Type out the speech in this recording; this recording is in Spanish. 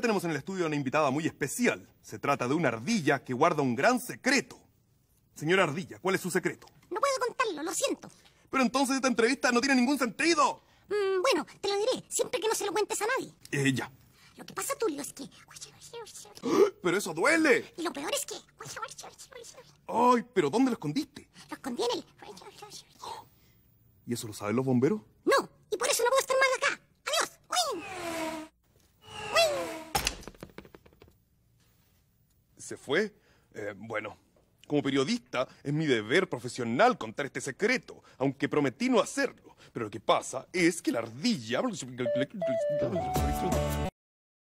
tenemos en el estudio una invitada muy especial. Se trata de una ardilla que guarda un gran secreto. Señora Ardilla, ¿cuál es su secreto? No puedo contarlo, lo siento. Pero entonces esta entrevista no tiene ningún sentido. Mm, bueno, te lo diré, siempre que no se lo cuentes a nadie. Ella. Eh, lo que pasa, Tulio, es que... ¡Pero eso duele! Y lo peor es que... ¡Ay, pero dónde lo escondiste? Lo escondí en el... ¿Y eso lo saben los bomberos? se fue. Eh, bueno, como periodista es mi deber profesional contar este secreto, aunque prometí no hacerlo. Pero lo que pasa es que la ardilla...